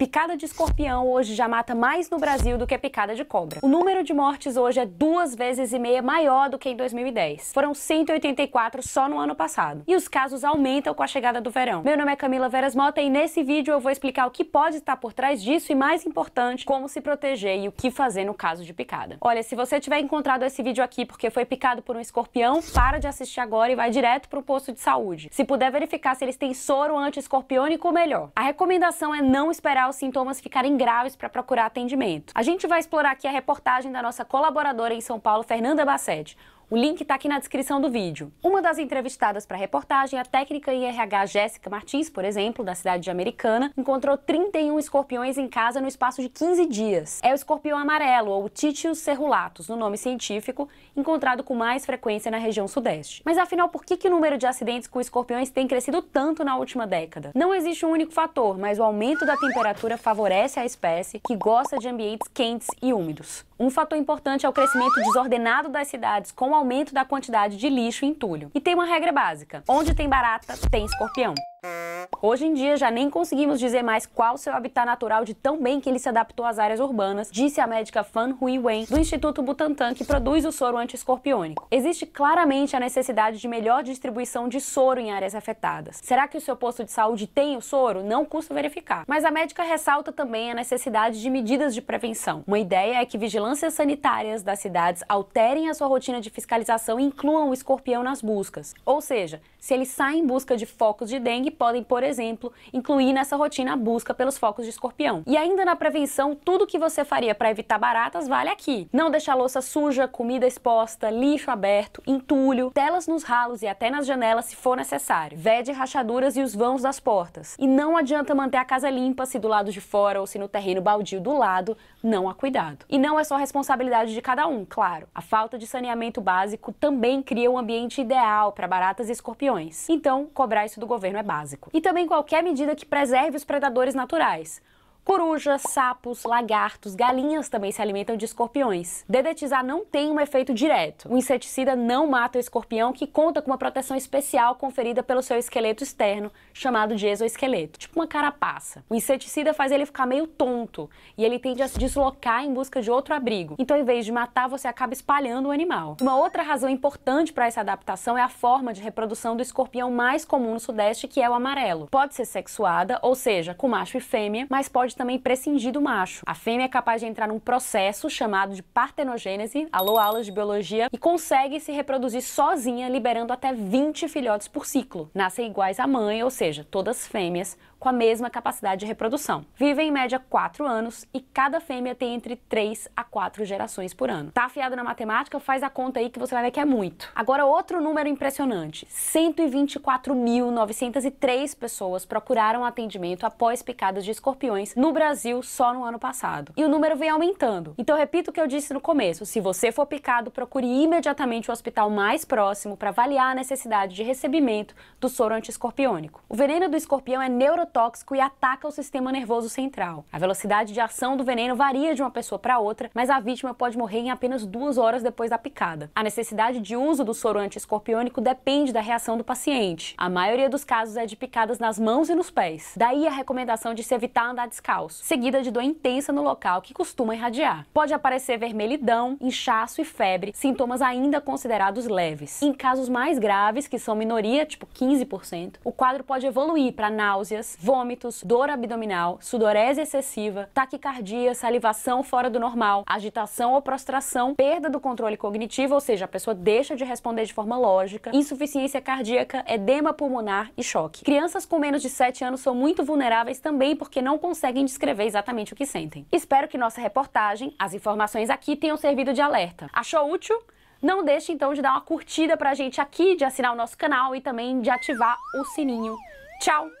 Picada de escorpião hoje já mata mais no Brasil do que a picada de cobra. O número de mortes hoje é duas vezes e meia maior do que em 2010. Foram 184 só no ano passado. E os casos aumentam com a chegada do verão. Meu nome é Camila Veras Mota e nesse vídeo eu vou explicar o que pode estar por trás disso e, mais importante, como se proteger e o que fazer no caso de picada. Olha, se você tiver encontrado esse vídeo aqui porque foi picado por um escorpião, para de assistir agora e vai direto para o posto de saúde. Se puder verificar se eles têm soro anti-escorpiônico, melhor. A recomendação é não esperar os sintomas ficarem graves para procurar atendimento. A gente vai explorar aqui a reportagem da nossa colaboradora em São Paulo, Fernanda Bassetti. O link está aqui na descrição do vídeo. Uma das entrevistadas para a reportagem, a técnica IRH Jéssica Martins, por exemplo, da cidade de Americana, encontrou 31 escorpiões em casa no espaço de 15 dias. É o escorpião amarelo, ou Titius cerulatus, no nome científico, encontrado com mais frequência na região sudeste. Mas afinal, por que, que o número de acidentes com escorpiões tem crescido tanto na última década? Não existe um único fator, mas o aumento da temperatura favorece a espécie, que gosta de ambientes quentes e úmidos. Um fator importante é o crescimento desordenado das cidades com o aumento da quantidade de lixo e entulho. E tem uma regra básica: onde tem barata, tem escorpião. Hoje em dia já nem conseguimos dizer mais qual seu habitat natural de tão bem que ele se adaptou às áreas urbanas, disse a médica Fan Hui Wen, do Instituto Butantan, que produz o soro antiescorpiônico. Existe claramente a necessidade de melhor distribuição de soro em áreas afetadas. Será que o seu posto de saúde tem o soro? Não custa verificar. Mas a médica ressalta também a necessidade de medidas de prevenção. Uma ideia é que vigilâncias sanitárias das cidades alterem a sua rotina de fiscalização e incluam o escorpião nas buscas. Ou seja, se ele sai em busca de focos de dengue, podem, por exemplo, incluir nessa rotina a busca pelos focos de escorpião. E ainda na prevenção, tudo que você faria para evitar baratas vale aqui. Não deixar louça suja, comida exposta, lixo aberto, entulho, telas nos ralos e até nas janelas se for necessário. Vede rachaduras e os vãos das portas. E não adianta manter a casa limpa se do lado de fora ou se no terreno baldio do lado não há cuidado. E não é só responsabilidade de cada um, claro. A falta de saneamento básico também cria um ambiente ideal para baratas e escorpiões. Então, cobrar isso do governo é básico básico. E também qualquer medida que preserve os predadores naturais Corujas, sapos, lagartos, galinhas também se alimentam de escorpiões. Dedetizar não tem um efeito direto. O inseticida não mata o escorpião, que conta com uma proteção especial conferida pelo seu esqueleto externo, chamado de exoesqueleto, tipo uma carapaça. O inseticida faz ele ficar meio tonto e ele tende a se deslocar em busca de outro abrigo. Então, em vez de matar, você acaba espalhando o animal. Uma outra razão importante para essa adaptação é a forma de reprodução do escorpião mais comum no Sudeste, que é o amarelo. Pode ser sexuada, ou seja, com macho e fêmea, mas pode pode também prescindir do macho. A fêmea é capaz de entrar num processo chamado de partenogênese, alô aulas de biologia, e consegue se reproduzir sozinha, liberando até 20 filhotes por ciclo. Nascem iguais à mãe, ou seja, todas fêmeas com a mesma capacidade de reprodução. Vivem em média 4 anos e cada fêmea tem entre 3 a 4 gerações por ano. Tá afiado na matemática? Faz a conta aí que você vai ver que é muito. Agora, outro número impressionante: 124.903 pessoas procuraram atendimento após picadas de escorpiões no Brasil só no ano passado. E o número vem aumentando. Então, repito o que eu disse no começo: se você for picado, procure imediatamente o hospital mais próximo para avaliar a necessidade de recebimento do soro antiescorpiônico. O veneno do escorpião é neuro tóxico e ataca o sistema nervoso central. A velocidade de ação do veneno varia de uma pessoa para outra, mas a vítima pode morrer em apenas duas horas depois da picada. A necessidade de uso do soro antiescorpiônico depende da reação do paciente. A maioria dos casos é de picadas nas mãos e nos pés. Daí a recomendação de se evitar andar descalço, seguida de dor intensa no local que costuma irradiar. Pode aparecer vermelhidão, inchaço e febre, sintomas ainda considerados leves. Em casos mais graves, que são minoria, tipo 15%, o quadro pode evoluir para náuseas, vômitos, dor abdominal, sudorese excessiva, taquicardia, salivação fora do normal, agitação ou prostração, perda do controle cognitivo, ou seja, a pessoa deixa de responder de forma lógica, insuficiência cardíaca, edema pulmonar e choque. Crianças com menos de 7 anos são muito vulneráveis também porque não conseguem descrever exatamente o que sentem. Espero que nossa reportagem, as informações aqui tenham servido de alerta. Achou útil? Não deixe então de dar uma curtida pra gente aqui, de assinar o nosso canal e também de ativar o sininho. Tchau!